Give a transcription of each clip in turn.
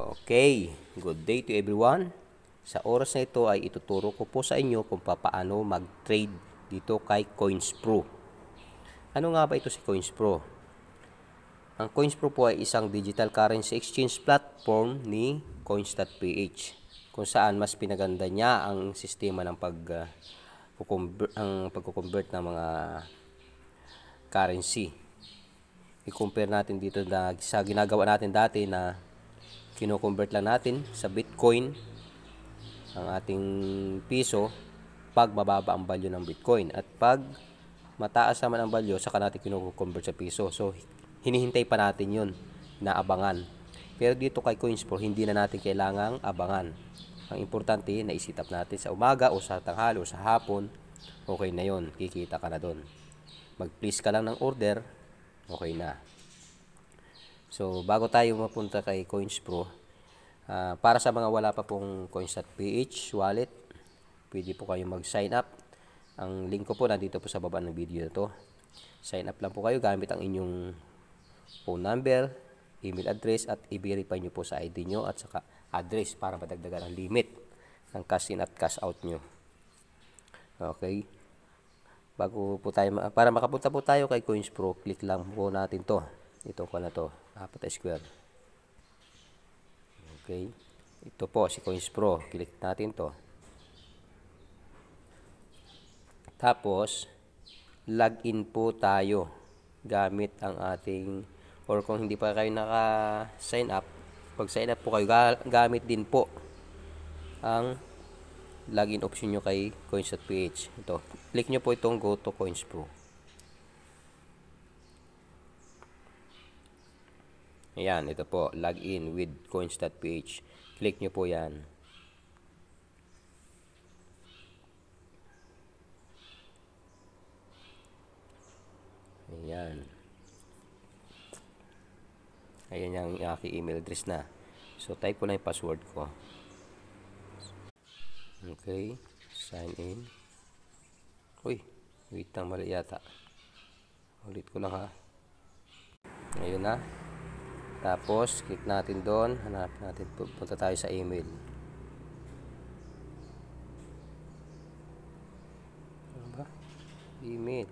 Okay, good day to everyone. Sa oras na ito ay ituturo ko po sa inyo kung paano mag-trade dito kay CoinsPro. Ano nga ba ito si CoinsPro? Ang CoinsPro po ay isang digital currency exchange platform ni Coins.ph kung saan mas pinaganda niya ang sistema ng pag uh, ang pagko-convert ng mga currency. I-compare natin dito na sa ginagawa natin dati na kino-convert lang natin sa Bitcoin ang ating piso pag mababa ang value ng Bitcoin at pag mataas naman ang value saka natin kino-convert sa piso. So hinihintay pa natin 'yon na abangan. Pero dito kay CoinSpore hindi na natin kailangang abangan. Ang importante na isitap natin sa umaga o sa tanghal o sa hapon, okay na 'yon, kikita ka na doon. mag please ka lang ng order, okay na. So, bago tayo mapunta kay Coins Pro, Uh, para sa mga wala pa pong coins.ph wallet, pwede po kayong mag-sign up. Ang link ko po nandito po sa baba ng video na to. Sign up lang po kayo gamit ang inyong phone number, email address at i-verify nyo po sa ID nyo at saka address para madagdagan ang limit ng cash in at cash out nyo. Okay. Bago po tayo, para makapunta po tayo kay Coins Pro, click lang po natin to. Ito ko na to, apat square. Okay. Ito po, si Coins Pro. Click natin to. Tapos, log in po tayo gamit ang ating or kung hindi pa kayo naka-sign up, pag sign up po kayo, gamit din po ang login option nyo kay coins.ph. Ito, click nyo po itong go to coins pro. Ayan, ito po, log in with coins.ph. Click nyo po yan. Ayan. Ayan yung aking email address na. So, type ko na yung password ko. Okay. Sign in. Uy, wait lang mali yata. Ulit ko lang ha. Ngayon na. Tapos, click natin doon. Hanap natin, punta tayo sa email. Ano ba? Email.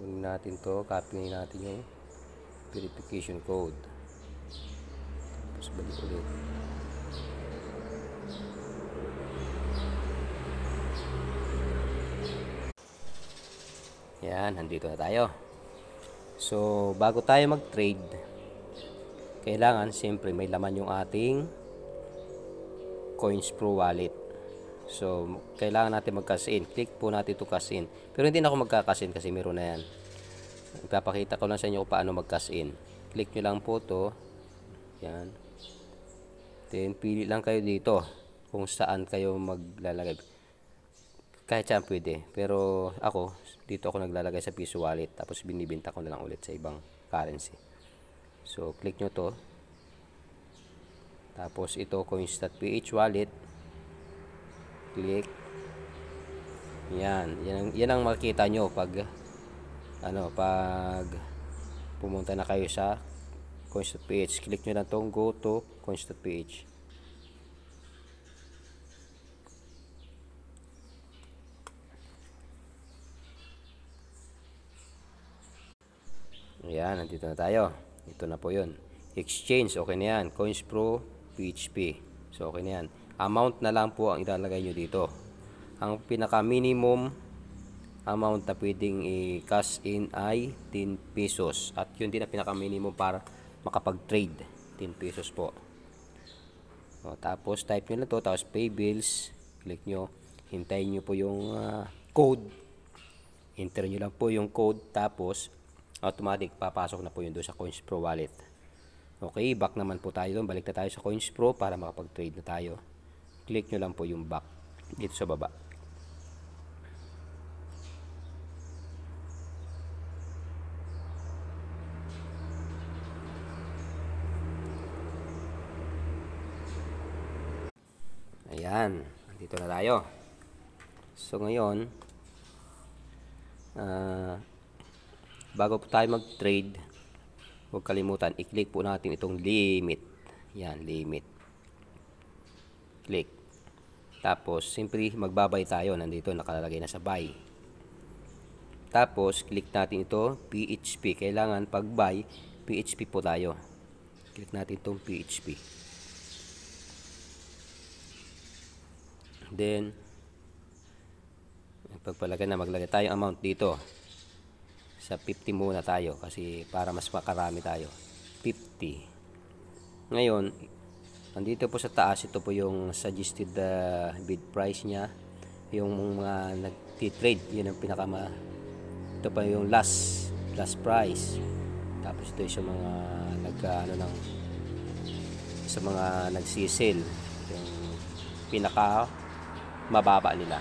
Kunin natin to, copy natin yung verification code. Tapos balik ulit. Yan, nandito na tayo. So, bago tayo mag-trade, kailangan siyempre may laman yung ating Coins Pro Wallet. So, kailangan natin mag-cash in. Click po natin to cash in. Pero hindi na ako magka-cash in kasi meron na yan. Ipapakita ko lang sa inyo kung paano mag-cash in. Click nyo lang po to. Yan. Then, pili lang kayo dito kung saan kayo maglalagay. Kahit saan pwede. Pero ako, dito ako naglalagay sa peso wallet tapos binibenta ko na lang ulit sa ibang currency so click nyo to tapos ito coins.ph wallet click yan yan ang, yan ang makita nyo pag ano pag pumunta na kayo sa coins.ph click nyo lang tong go to coins.ph Ayan, nandito na tayo. Ito na po yun. Exchange, okay na yan. Coins Pro, PHP. So, okay na yan. Amount na lang po ang ilalagay nyo dito. Ang pinaka-minimum amount na pwedeng i-cash in ay 10 pesos. At yun din ang pinaka-minimum para makapag-trade. 10 pesos po. O, tapos, type nyo na to. Tapos, pay bills. Click nyo. Hintayin nyo po yung uh, code. Enter nyo lang po yung code. Tapos, automatic papasok na po yun doon sa Coins Pro wallet. Okay, back naman po tayo doon. Balik na tayo sa Coins Pro para makapag-trade na tayo. Click nyo lang po yung back dito sa baba. Ayan, dito na tayo. So ngayon, uh, bago po tayo mag-trade, huwag kalimutan, i-click po natin itong limit. Yan, limit. Click. Tapos, simply magbabay tayo. Nandito, nakalagay na sa buy. Tapos, click natin ito, PHP. Kailangan pag buy, PHP po tayo. Click natin itong PHP. Then, pagpalagay na maglagay tayo amount dito sa 50 muna tayo kasi para mas makarami tayo 50 ngayon nandito po sa taas ito po yung suggested uh, bid price niya yung mga uh, nagtitrade yun ang pinakama ito pa yung last last price tapos ito yung mga nag uh, ano ng sa mga nagsisil yung pinaka mababa nila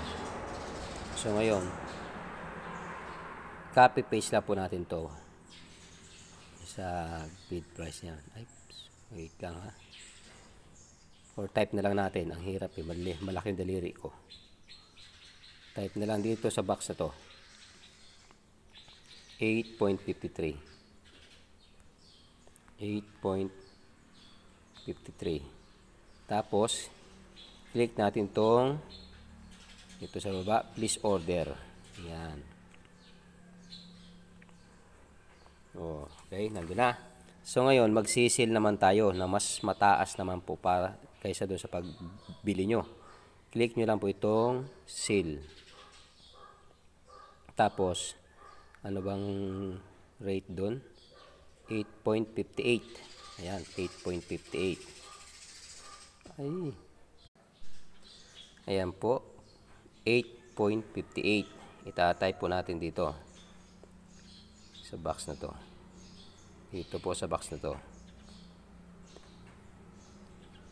so ngayon copy paste lang po natin to sa bid price niyan. Ay, wait lang ha. Or type na lang natin. Ang hirap eh. Mali, malaking daliri ko. Type na lang dito sa box na to. 8.53 8.53 Tapos, click natin tong ito sa baba, please order. Ayan. Oh, okay, nandun na. So ngayon, magsisil naman tayo na mas mataas naman po para kaysa doon sa pagbili nyo. Click nyo lang po itong seal. Tapos, ano bang rate doon? 8.58. Ayan, 8.58. Ay. Ayan po, 8.58. Itatype po natin dito sa box na to dito po sa box na to.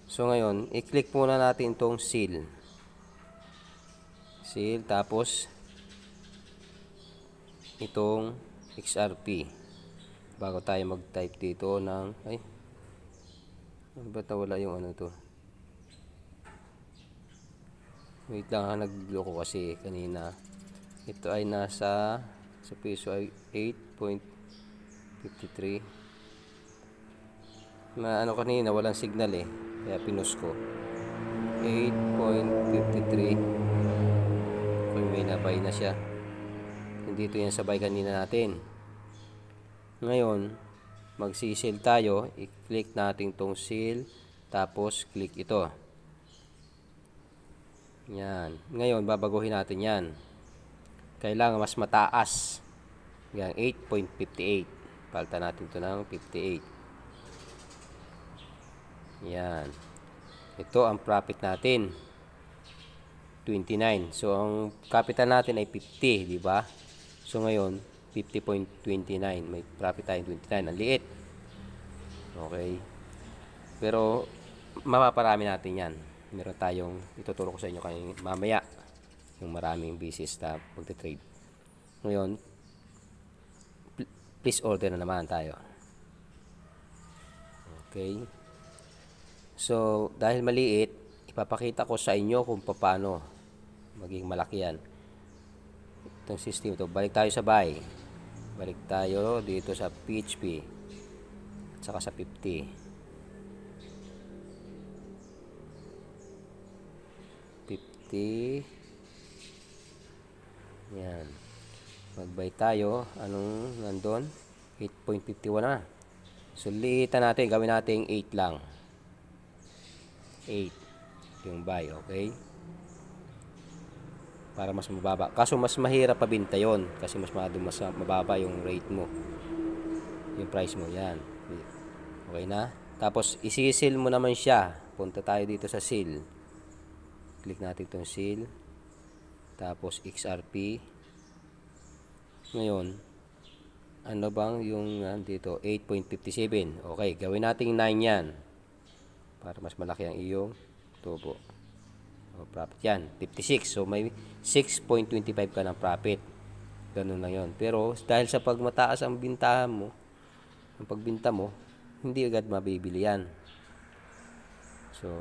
So ngayon, i-click muna natin itong seal. Seal, tapos itong XRP. Bago tayo mag-type dito ng, ay, ano ba't nawala yung ano to? Wait lang ha, nagloko kasi kanina. Ito ay nasa, sa piso ay 8.5. 53 na ano kanina walang signal eh kaya pinus ko 8.53 kung may nabay na siya dito yan sabay kanina natin ngayon magsisil tayo i-click natin tong seal tapos click ito yan ngayon babaguhin natin yan kailangan mas mataas yan 8.58 Palta natin to ng 58. Yan. Ito ang profit natin. 29. So, ang capital natin ay 50, di ba? So, ngayon, 50.29. May profit tayong 29. Ang liit. Okay. Pero, mapaparami natin yan. Meron tayong, ituturo ko sa inyo kanina, mamaya, yung maraming bisis na magte-trade Ngayon, Place order na naman tayo. Okay. So, dahil maliit, ipapakita ko sa inyo kung paano maging malaki yan. Itong system to. Balik tayo sa buy. Balik tayo dito sa PHP. At saka sa 50. 50 yan mag tayo. Anong nandun? 8.51 na. So, liitan natin. Gawin natin 8 lang. 8 yung buy. Okay? Para mas mababa. Kaso, mas mahirap pabinta yon Kasi mas, mas mababa yung rate mo. Yung price mo. Yan. Okay na? Tapos, isisil mo naman siya. Punta tayo dito sa seal. Click natin itong seal. Tapos, XRP. Ngayon, ano bang yung ah, dito 8.57. Okay, gawin nating 9 yan. Para mas malaki ang iyong tubo. O, profit yan. 56. So, may 6.25 ka ng profit. Ganun lang yon Pero, dahil sa pagmataas ang bintahan mo, ang pagbinta mo, hindi agad mabibili yan. So,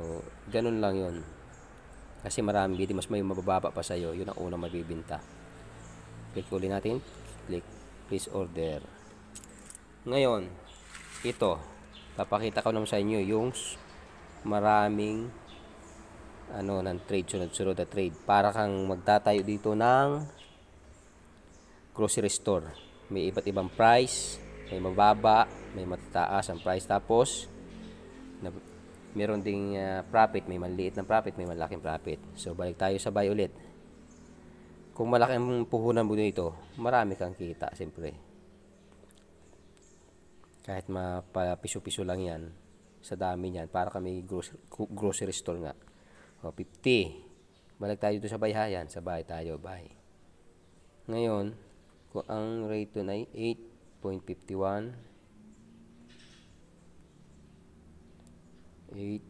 ganun lang yon Kasi marami, hindi mas may mabababa pa sa iyo Yun ang unang mabibinta. Click natin click please order. Ngayon, ito, papakita ko naman sa inyo yung maraming ano ng trade sunod-sunod na trade para kang magtatayo dito ng grocery store. May iba't ibang price, may mababa, may matataas ang price tapos na, meron ding uh, profit, may maliit na profit, may malaking profit. So balik tayo sa buy ulit. Kung malaki ang puhunan mo nito, marami kang kita, siyempre. Kahit mapapiso-piso lang yan, sa dami niyan, para kami grocery, grocery store nga. O, 50. Balik tayo doon sa bayhayan, sa bahay tayo, bahay. Ngayon, kung ang rate doon ay 8.51,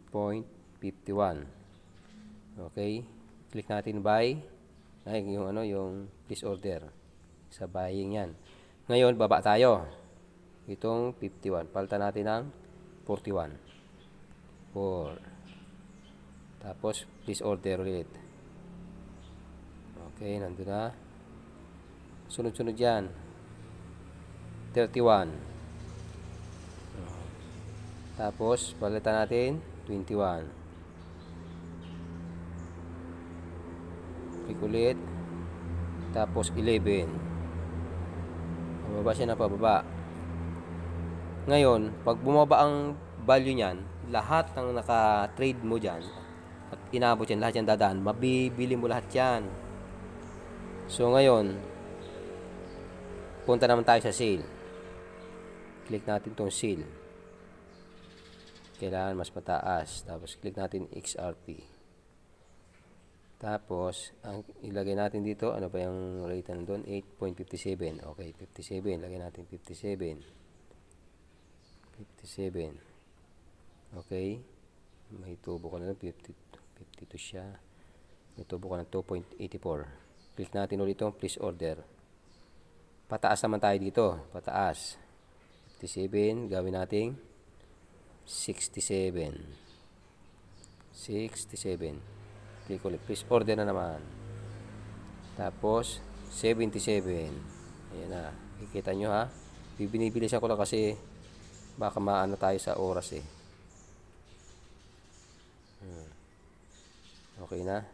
8.51 okay click natin buy ay, yung ano, yung please order. Sa buying yan. Ngayon, baba tayo. Itong 51. Palitan natin ng 41. 4. Tapos, please order ulit. Okay, nandun na. Sunod-sunod yan. 31. Tapos, palitan natin 21. kulit tapos 11 pababa siya na pababa ngayon pag bumaba ang value niyan lahat ng naka trade mo dyan at inabot yan lahat yan dadaan mabibili mo lahat yan so ngayon punta naman tayo sa sale click natin tong sale kailangan mas mataas tapos click natin XRP tapos, ang ilagay natin dito, ano ba yung rate na doon? 8.57. Okay, 57. Lagay natin 57. 57. Okay. May tubo ko na doon. 50, 52 siya. May tubo ko na 2.84. Click natin ulit itong please order. Pataas naman tayo dito. Pataas. 57. Gawin natin 67. 67. Click ulit. Please order na naman. Tapos, 77. Ayan na. Kikita nyo ha. Bibinibilisan ko lang kasi baka maano tayo sa oras eh. Hmm. Okay na.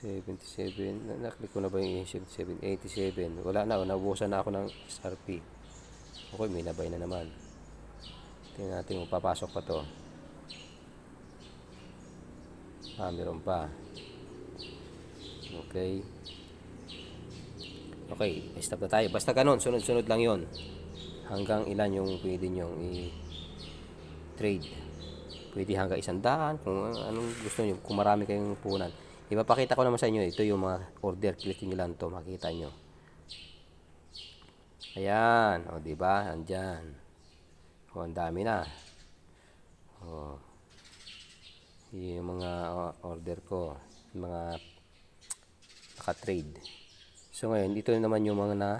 77. Na Naklik ko na ba yung 77? 87. Wala na. Oh. Naubusan na ako ng SRP. Okay, may nabay na naman. Tingnan natin kung papasok pa to. Ah, meron pa. Okay. Okay, stop na tayo. Basta ganun, sunod-sunod lang yon Hanggang ilan yung pwede nyong i-trade. Pwede hanggang isang daan, kung anong gusto niyo, kung marami kayong punan. Ipapakita ko naman sa inyo, ito yung mga order. Click nyo lang to makita nyo. Ayan, o diba, andyan. O, ang dami na. O, yung mga ah, order ko mga naka-trade so ngayon ito naman yung mga na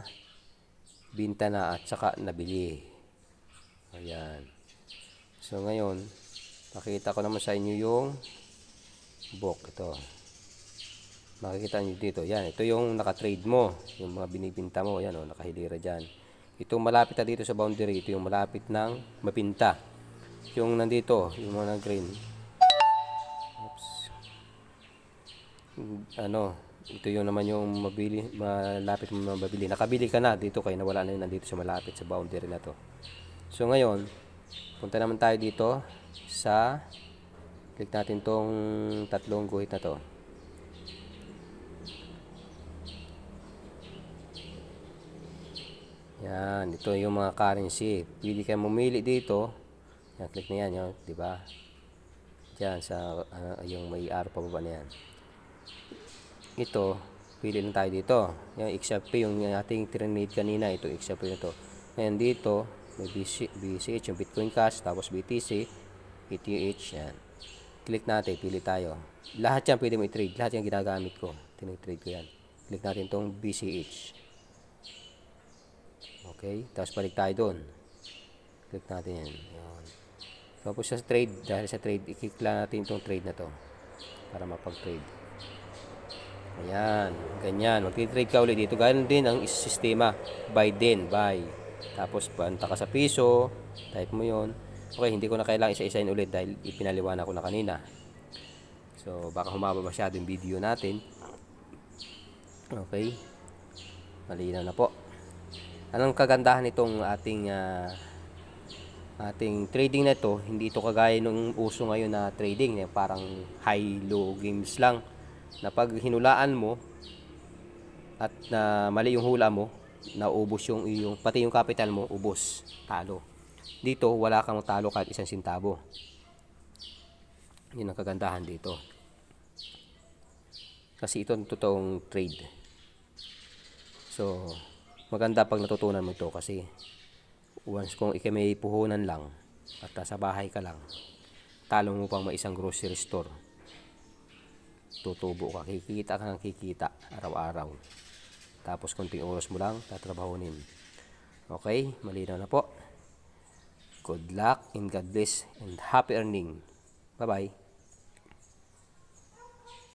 binta na at saka nabili ayan so ngayon pakita ko naman sa inyo yung book ito makikita nyo dito yan ito yung naka-trade mo yung mga binibinta mo yan o oh, nakahilira dyan ito malapit na dito sa boundary ito yung malapit ng mapinta yung nandito yung mga green ano, ito yung naman yung mabili, malapit mo mabili. Nakabili ka na dito kaya nawala na yun nandito sa malapit sa boundary na to. So ngayon, punta naman tayo dito sa click natin tong tatlong guhit na to. Yan, ito yung mga currency. Pwede kayo mamili dito. Yan, click na yan, di ba? Yan, sa uh, yung may arrow pa baba na yan ito pili lang tayo dito yung except yung ating trinade kanina ito except na to ngayon dito may BCH yung Bitcoin Cash tapos BTC ETH yan click natin pili tayo lahat yan pwede mo i-trade lahat yan ginagamit ko tinitrade ko yan click natin tong BCH okay tapos balik tayo doon click natin yan Yun. tapos sa trade dahil sa trade i-click lang natin tong trade na to para mapag-trade Ayan, ganyan. Magtitrade ka ulit dito. Ganyan din ang sistema. Buy din, buy. Tapos, banta ka sa piso. Type mo yon Okay, hindi ko na kailangan isa-isain ulit dahil ipinaliwanag ko na kanina. So, baka humaba masyado yung video natin. Okay. Malinaw na po. Anong kagandahan itong ating uh, ating trading na ito? Hindi ito kagaya nung uso ngayon na trading. Eh, parang high-low games lang na pag hinulaan mo at na mali yung hula mo, naubos yung iyong pati yung capital mo, ubos, talo. Dito wala kang talo kahit isang sintabo. Yun ang kagandahan dito. Kasi ito ang totoong trade. So, maganda pag natutunan mo to kasi once kung ikay may puhunan lang at nasa bahay ka lang, talo mo pang may isang grocery store tutubo ka. Kikita ka kikita araw-araw. Tapos konting oras mo lang tatrabahunin. Okay, malinaw na po. Good luck and God bless and happy earning. Bye-bye.